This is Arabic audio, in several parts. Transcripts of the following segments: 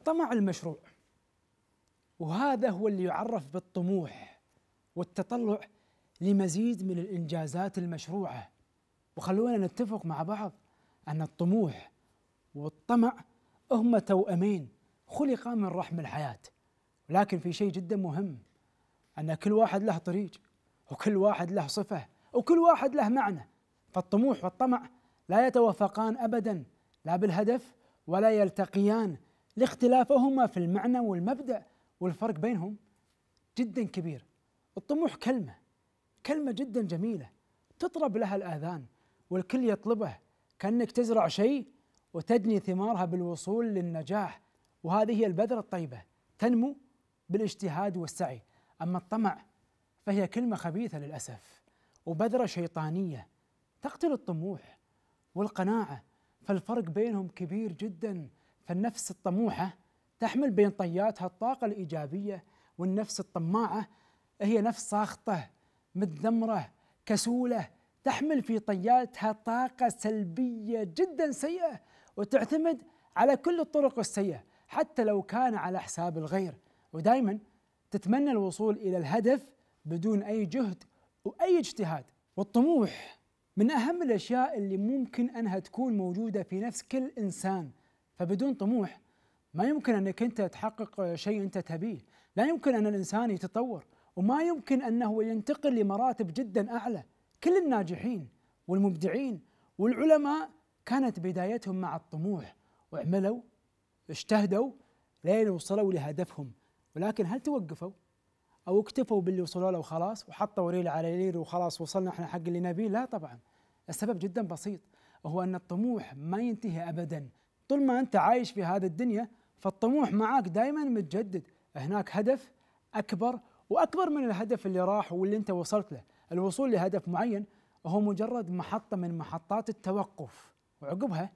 الطمع المشروع وهذا هو اللي يعرف بالطموح والتطلع لمزيد من الانجازات المشروعه وخلونا نتفق مع بعض ان الطموح والطمع هما توأمين خلقا من رحم الحياه لكن في شيء جدا مهم ان كل واحد له طريق وكل واحد له صفه وكل واحد له معنى فالطموح والطمع لا يتوافقان ابدا لا بالهدف ولا يلتقيان لاختلافهما في المعنى والمبدأ والفرق بينهم جدا كبير الطموح كلمة كلمة جدا جميلة تطرب لها الآذان والكل يطلبه كأنك تزرع شيء وتجني ثمارها بالوصول للنجاح وهذه هي البذرة الطيبة تنمو بالاجتهاد والسعي أما الطمع فهي كلمة خبيثة للأسف وبذرة شيطانية تقتل الطموح والقناعة فالفرق بينهم كبير جدا فالنفس الطموحه تحمل بين طياتها الطاقه الايجابيه والنفس الطماعه هي نفس ساخطه متذمره كسوله تحمل في طياتها طاقه سلبيه جدا سيئه وتعتمد على كل الطرق السيئه حتى لو كان على حساب الغير ودائما تتمنى الوصول الى الهدف بدون اي جهد واي اجتهاد والطموح من اهم الاشياء اللي ممكن انها تكون موجوده في نفس كل انسان فبدون طموح ما يمكن انك انت تحقق شيء انت تبيه، لا يمكن ان الانسان يتطور، وما يمكن انه ينتقل لمراتب جدا اعلى، كل الناجحين والمبدعين والعلماء كانت بدايتهم مع الطموح وعملوا اجتهدوا لين وصلوا لهدفهم، ولكن هل توقفوا؟ او اكتفوا باللي وصلوا له وخلاص وحطوا ريل على ريل وخلاص وصلنا احنا حق اللي نبيه، لا طبعا. السبب جدا بسيط وهو ان الطموح ما ينتهي ابدا طول ما انت عايش في هذه الدنيا فالطموح معك دائما متجدد هناك هدف اكبر واكبر من الهدف اللي راح واللي انت وصلت له الوصول لهدف معين هو مجرد محطه من محطات التوقف وعقبها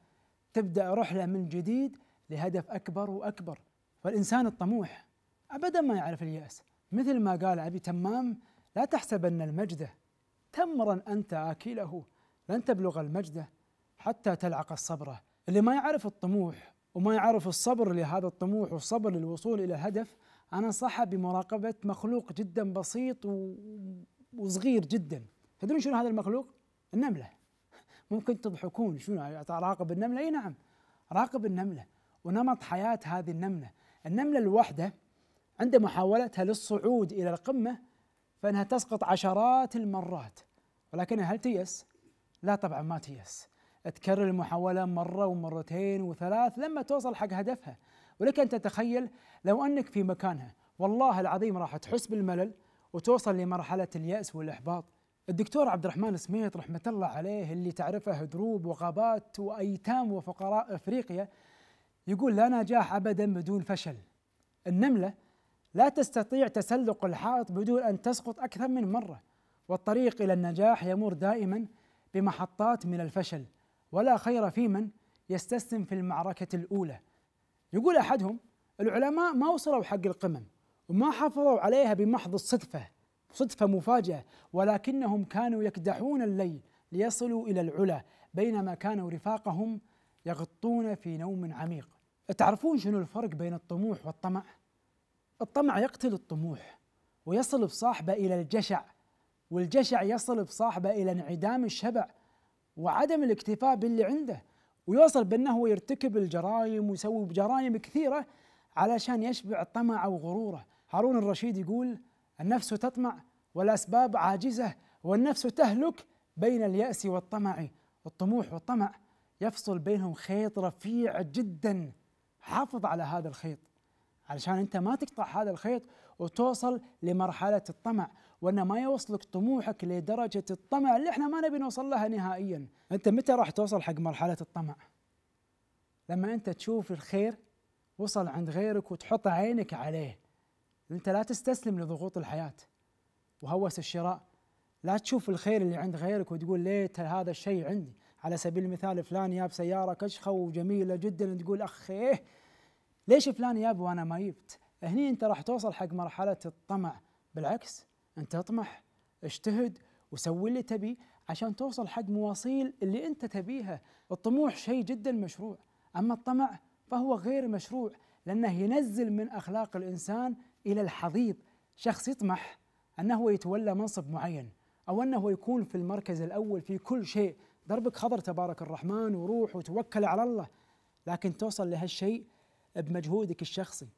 تبدا رحله من جديد لهدف اكبر واكبر فالانسان الطموح ابدا ما يعرف الياس مثل ما قال ابي تمام لا تحسبن المجد تمرا انت اكله لن تبلغ المجد حتى تلعق الصبره اللي ما يعرف الطموح وما يعرف الصبر لهذا الطموح والصبر للوصول الى هدف انا انصحه بمراقبه مخلوق جدا بسيط وصغير جدا تدرون شنو هذا المخلوق؟ النمله ممكن تضحكون شنو راقب النمله؟ اي نعم راقب النمله ونمط حياه هذه النمله النمله الواحده عند محاولتها للصعود الى القمه فانها تسقط عشرات المرات ولكنها هل تيأس؟ لا طبعا ما تيأس تكرر المحاولة مرة ومرتين وثلاث لما توصل حق هدفها ولك أن تتخيل لو أنك في مكانها والله العظيم راح تحس بالملل وتوصل لمرحلة اليأس والإحباط الدكتور عبد الرحمن سميط رحمة الله عليه اللي تعرفه دروب وغابات وأيتام وفقراء أفريقيا يقول لا نجاح أبدا بدون فشل النملة لا تستطيع تسلق الحائط بدون أن تسقط أكثر من مرة والطريق إلى النجاح يمر دائما بمحطات من الفشل ولا خير في من يستسلم في المعركة الأولى يقول أحدهم العلماء ما وصلوا حق القمم وما حافظوا عليها بمحض الصدفة صدفة مفاجئة ولكنهم كانوا يكدحون الليل ليصلوا إلى العلا بينما كانوا رفاقهم يغطون في نوم عميق تعرفون شنو الفرق بين الطموح والطمع؟ الطمع يقتل الطموح ويصل بصاحبه إلى الجشع والجشع يصل بصاحبه إلى انعدام الشبع وعدم الاكتفاء باللي عنده ويوصل بانه هو يرتكب الجرائم ويسوي جرائم كثيره علشان يشبع طمعه وغروره هارون الرشيد يقول النفس تطمع والاسباب عاجزه والنفس تهلك بين الياس والطمع الطموح والطمع يفصل بينهم خيط رفيع جدا حافظ على هذا الخيط علشان انت ما تقطع هذا الخيط وتوصل لمرحله الطمع وأن ما يوصلك طموحك لدرجة الطمع اللي احنا ما نبي نوصل لها نهائيا أنت متى راح توصل حق مرحلة الطمع لما أنت تشوف الخير وصل عند غيرك وتحط عينك عليه أنت لا تستسلم لضغوط الحياة وهوس الشراء لا تشوف الخير اللي عند غيرك وتقول ليت هذا الشيء عندي على سبيل المثال فلان ياب سيارة كشخة وجميلة جدا تقول أخيه إيه؟ ليش فلان ياب وأنا ما جبت هني أنت راح توصل حق مرحلة الطمع بالعكس انت اطمح اجتهد وسوي اللي تبي عشان توصل حق مواصيل اللي انت تبيها الطموح شيء جدا مشروع اما الطمع فهو غير مشروع لانه ينزل من اخلاق الانسان الى الحضيض شخص يطمح انه يتولى منصب معين او انه يكون في المركز الاول في كل شيء دربك خضر تبارك الرحمن وروح وتوكل على الله لكن توصل لهالشيء بمجهودك الشخصي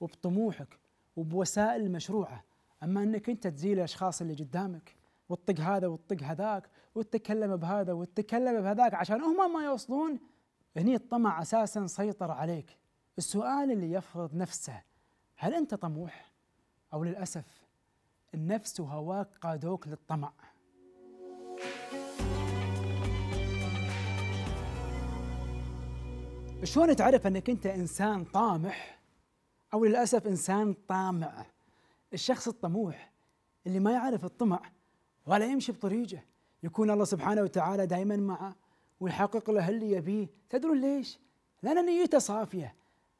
وبطموحك وبوسائل مشروعه اما انك انت تزيل الاشخاص اللي قدامك وتطق هذا وتطق هذاك وتتكلم بهذا وتتكلم بهذاك عشان هم ما يوصلون هني الطمع اساسا سيطر عليك السؤال اللي يفرض نفسه هل انت طموح او للاسف النفس وهواك قادوك للطمع شلون تعرف انك انت انسان طامح او للاسف انسان طامع الشخص الطموح اللي ما يعرف الطمع ولا يمشي بطريقه يكون الله سبحانه وتعالى دائما معه ويحقق له اللي يبيه تدرون ليش؟ لأن نيته صافية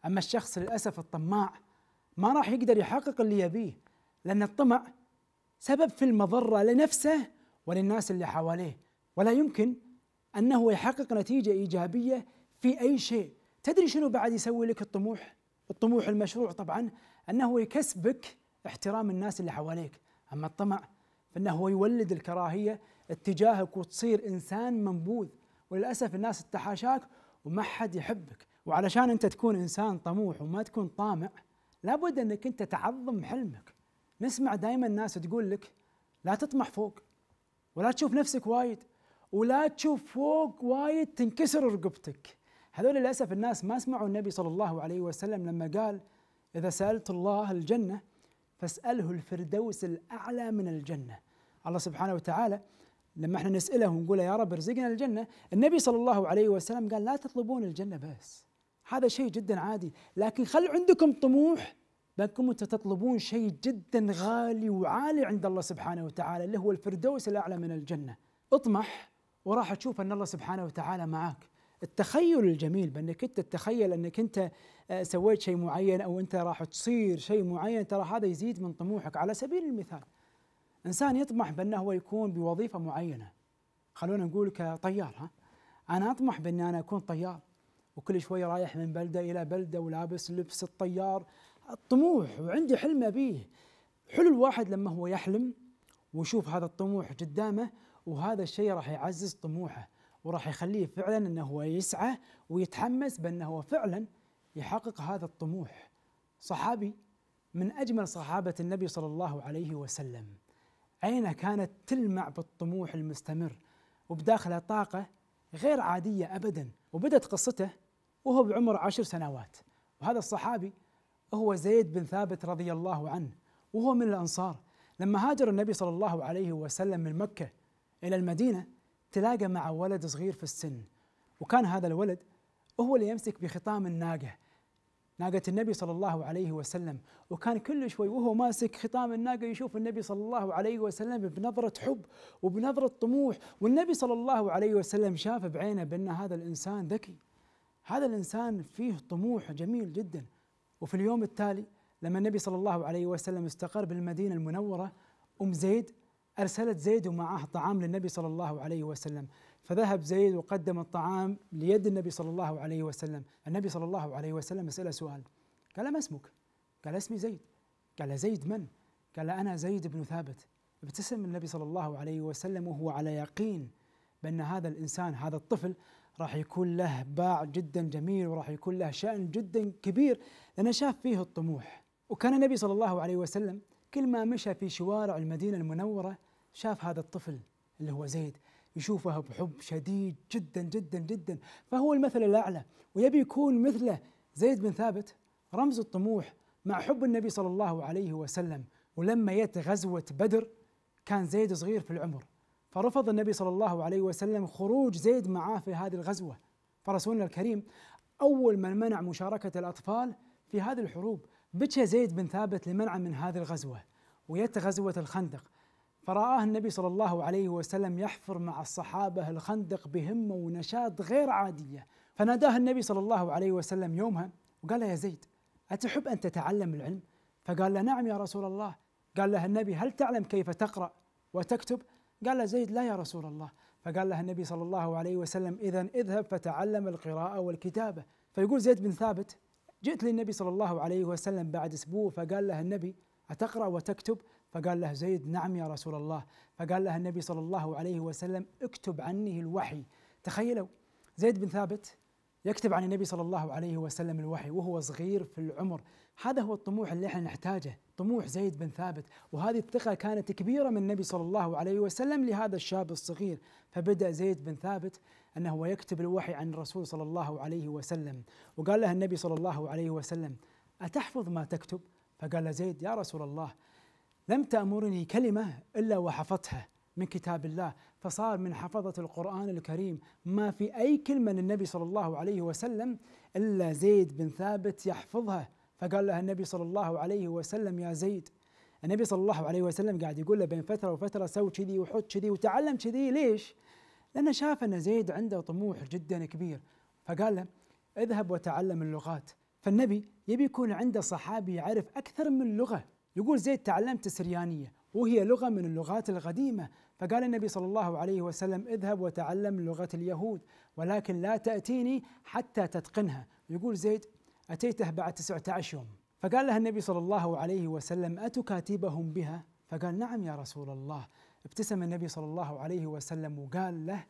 أما الشخص للأسف الطماع ما راح يقدر يحقق اللي يبيه لأن الطمع سبب في المضرة لنفسه وللناس اللي حواليه ولا يمكن أنه يحقق نتيجة إيجابية في أي شيء تدري شنو بعد يسوي لك الطموح؟ الطموح المشروع طبعا أنه يكسبك احترام الناس اللي حواليك أما الطمع فإنه يولد الكراهية اتجاهك وتصير إنسان منبوذ وللأسف الناس تتحاشاك وما حد يحبك وعلشان أنت تكون إنسان طموح وما تكون طامع لابد أنك أنت تعظم حلمك نسمع دائما الناس تقول لك لا تطمح فوق ولا تشوف نفسك وايد ولا تشوف فوق وايد تنكسر رقبتك هذول للأسف الناس ما سمعوا النبي صلى الله عليه وسلم لما قال إذا سألت الله الجنة فاسأله الفردوس الأعلى من الجنة الله سبحانه وتعالى لما احنا نسأله ونقول يا رب ارزقنا الجنة النبي صلى الله عليه وسلم قال لا تطلبون الجنة بس هذا شيء جدا عادي لكن خل عندكم طموح بأنكم تطلبون شيء جدا غالي وعالي عند الله سبحانه وتعالى اللي هو الفردوس الأعلى من الجنة اطمح وراح تشوف أن الله سبحانه وتعالى معك التخيل الجميل بانك انت تتخيل انك انت آه، سويت شيء معين او انت راح تصير شيء معين ترى هذا يزيد من طموحك على سبيل المثال انسان يطمح بانه هو يكون بوظيفه معينه خلونا نقول كطيار ها انا اطمح باني انا اكون طيار وكل شوي رايح من بلده الى بلده ولابس لبس الطيار الطموح وعندي حلم ابيه حلو الواحد لما هو يحلم ويشوف هذا الطموح قدامه وهذا الشيء راح يعزز طموحه وراح يخليه فعلا انه هو يسعى ويتحمس بانه هو فعلا يحقق هذا الطموح صحابي من اجمل صحابه النبي صلى الله عليه وسلم عينه كانت تلمع بالطموح المستمر وبداخله طاقه غير عاديه ابدا وبدت قصته وهو بعمر عشر سنوات وهذا الصحابي هو زيد بن ثابت رضي الله عنه وهو من الانصار لما هاجر النبي صلى الله عليه وسلم من مكه الى المدينه تلاقى مع ولد صغير في السن وكان هذا الولد هو اللي يمسك بخطام الناقة ناقة النبي صلى الله عليه وسلم وكان كل شوي وهو ماسك خطام الناقة يشوف النبي صلى الله عليه وسلم بنظرة حب وبنظرة طموح والنبي صلى الله عليه وسلم شاف بعينه بأن هذا الإنسان ذكي هذا الإنسان فيه طموح جميل جدا وفي اليوم التالي لما النبي صلى الله عليه وسلم استقر بالمدينة المنورة أم زيد أرسلت زيد ومعه طعام للنبي صلى الله عليه وسلم فذهب زيد وقدم الطعام ليد النبي صلى الله عليه وسلم النبي صلى الله عليه وسلم سأله سؤال قال ما اسمك قال اسمي زيد قال زيد من قال أنا زيد بن ثابت ابتسم النبي صلى الله عليه وسلم وهو على يقين بأن هذا الإنسان هذا الطفل راح يكون له باع جدا جميل وراح يكون له شأن جدا كبير لأنه شاف فيه الطموح وكان النبي صلى الله عليه وسلم كل ما مشى في شوارع المدينة المنورة شاف هذا الطفل اللي هو زيد يشوفه بحب شديد جدا جدا جدا فهو المثل الاعلى ويبي يكون مثله زيد بن ثابت رمز الطموح مع حب النبي صلى الله عليه وسلم ولما يت غزوه بدر كان زيد صغير في العمر فرفض النبي صلى الله عليه وسلم خروج زيد معاه في هذه الغزوه فرسولنا الكريم اول من منع مشاركه الاطفال في هذه الحروب بكى زيد بن ثابت لمنعه من هذه الغزوه ويت غزوه الخندق فرآه النبي صلى الله عليه وسلم يحفر مع الصحابة الخندق بهمة ونشاط غير عادية فناداه النبي صلى الله عليه وسلم يومها وقال له يا زيد أتحب أن تتعلم العلم؟ فقال له نعم يا رسول الله قال له النبي هل تعلم كيف تقرأ وتكتب؟ قال له زيد لا يا رسول الله فقال له النبي صلى الله عليه وسلم إذا اذهب فتعلم القراءة والكتابة فيقول زيد بن ثابت جئت للنبي صلى الله عليه وسلم بعد أسبوع فقال له النبي أتقرأ وتكتب فقال له زيد نعم يا رسول الله فقال له النبي صلى الله عليه وسلم اكتب عني الوحي تخيلوا زيد بن ثابت يكتب عن النبي صلى الله عليه وسلم الوحي وهو صغير في العمر هذا هو الطموح اللي احنا نحتاجه طموح زيد بن ثابت وهذه الثقة كانت كبيرة من النبي صلى الله عليه وسلم لهذا الشاب الصغير فبدأ زيد بن ثابت أنه يكتب الوحي عن الرسول صلى الله عليه وسلم وقال له النبي صلى الله عليه وسلم أتحفظ ما تكتب؟ فقال زيد يا رسول الله لم تأمرني كلمة إلا وحفظتها من كتاب الله فصار من حفظة القرآن الكريم ما في أي كلمة للنبي صلى الله عليه وسلم إلا زيد بن ثابت يحفظها فقال لها النبي صلى الله عليه وسلم يا زيد النبي صلى الله عليه وسلم قاعد يقول له بين فترة وفترة سوي كذي وحط كذي وتعلم كذي ليش؟ لأنه شاف أن زيد عنده طموح جدا كبير فقال له اذهب وتعلم اللغات فالنبي يبي يكون عنده صحابي يعرف أكثر من لغة يقول زيد تعلمت السريانية وهي لغة من اللغات القديمة فقال النبي صلى الله عليه وسلم اذهب وتعلم لغة اليهود ولكن لا تأتيني حتى تتقنها يقول زيد أتيته بعد 19 يوم فقال لها النبي صلى الله عليه وسلم أتكاتبهم بها فقال نعم يا رسول الله ابتسم النبي صلى الله عليه وسلم وقال له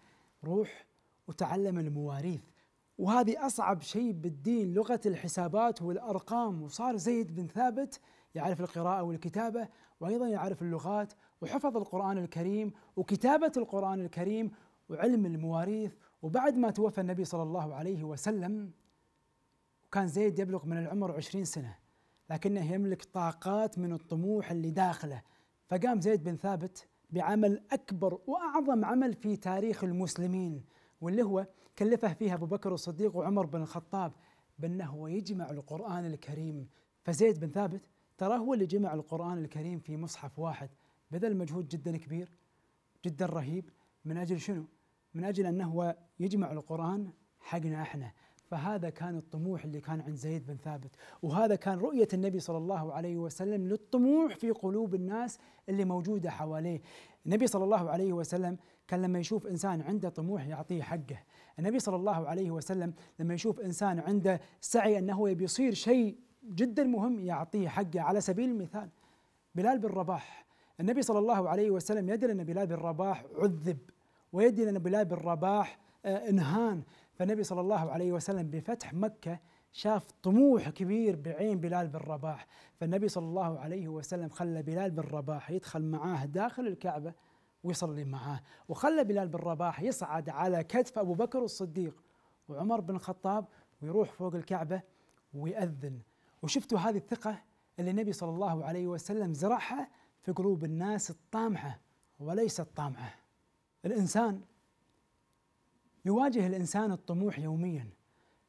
روح وتعلم المواريث وهذه أصعب شيء بالدين لغة الحسابات والأرقام وصار زيد بن ثابت يعرف القراءة والكتابة وأيضا يعرف اللغات وحفظ القرآن الكريم وكتابة القرآن الكريم وعلم المواريث وبعد ما توفى النبي صلى الله عليه وسلم وكان زيد يبلغ من العمر عشرين سنة لكنه يملك طاقات من الطموح اللي داخله فقام زيد بن ثابت بعمل أكبر وأعظم عمل في تاريخ المسلمين واللي هو كلفه فيها أبو بكر الصديق وعمر بن الخطاب بأنه يجمع القرآن الكريم فزيد بن ثابت ترى هو اللي جمع القرآن الكريم في مصحف واحد بذل مجهود جدا كبير جدا رهيب من أجل شنو؟ من أجل أنه هو يجمع القرآن حقنا احنا فهذا كان الطموح اللي كان عند زيد بن ثابت وهذا كان رؤية النبي صلى الله عليه وسلم للطموح في قلوب الناس اللي موجودة حواليه النبي صلى الله عليه وسلم كان لما يشوف إنسان عنده طموح يعطيه حقه النبي صلى الله عليه وسلم لما يشوف إنسان عنده سعي أنه يبي يصير شيء جدا مهم يعطيه حقه على سبيل المثال بلال بن رباح النبي صلى الله عليه وسلم يدري أن بلال بن رباح عذب ويدري أن بلال بن رباح آه، انهان فالنبي صلى الله عليه وسلم بفتح مكة شاف طموح كبير بعين بلال بن رباح فالنبي صلى الله عليه وسلم خلى بلال بن رباح يدخل معاه داخل الكعبة ويصلي معاه وخلى بلال بن رباح يصعد على كتف أبو بكر الصديق وعمر بن الخطاب ويروح فوق الكعبة ويأذن وشفتوا هذه الثقة اللي النبي صلى الله عليه وسلم زرعها في قلوب الناس الطامحة وليس الطامعة الإنسان يواجه الإنسان الطموح يوميا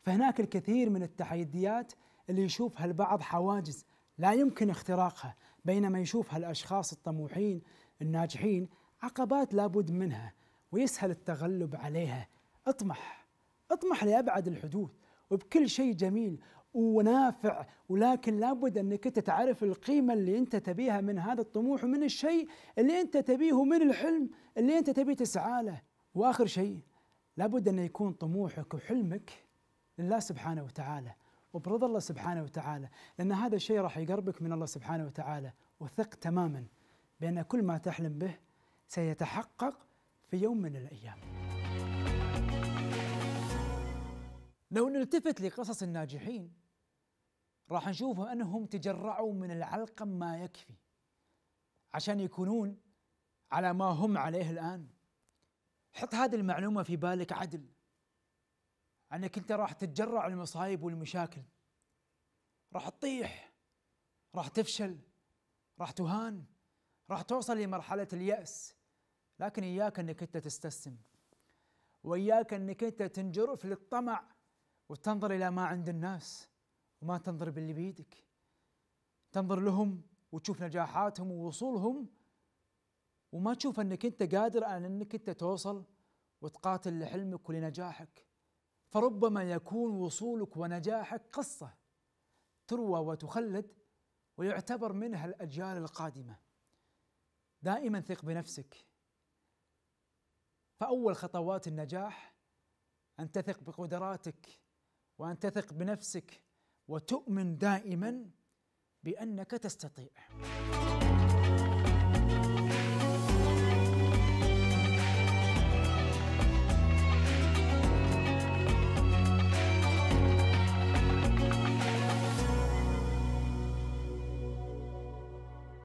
فهناك الكثير من التحديات اللي يشوفها البعض حواجز لا يمكن اختراقها بينما يشوفها الأشخاص الطموحين الناجحين عقبات لابد منها ويسهل التغلب عليها اطمح اطمح لأبعد الحدود وبكل شيء جميل ونافع ولكن لابد انك انت تعرف القيمه اللي انت تبيها من هذا الطموح ومن الشيء اللي انت تبيه ومن الحلم اللي انت تبي تسعى له واخر شيء لابد ان يكون طموحك وحلمك لله سبحانه وتعالى وبرضا الله سبحانه وتعالى لان هذا الشيء راح يقربك من الله سبحانه وتعالى وثق تماما بان كل ما تحلم به سيتحقق في يوم من الايام. لو نلتفت لقصص الناجحين راح نشوف انهم تجرعوا من العلقم ما يكفي عشان يكونون على ما هم عليه الان حط هذه المعلومه في بالك عدل انك انت راح تتجرع المصايب والمشاكل راح تطيح راح تفشل راح تهان راح توصل لمرحله الياس لكن اياك انك انت تستسلم واياك انك انت تنجرف للطمع وتنظر الى ما عند الناس ما تنظر باللي بيدك تنظر لهم وتشوف نجاحاتهم ووصولهم وما تشوف انك انت قادر على انك انت توصل وتقاتل لحلمك ولنجاحك فربما يكون وصولك ونجاحك قصه تروى وتخلد ويعتبر منها الاجيال القادمه دائما ثق بنفسك فاول خطوات النجاح ان تثق بقدراتك وان تثق بنفسك وتؤمن دائما بانك تستطيع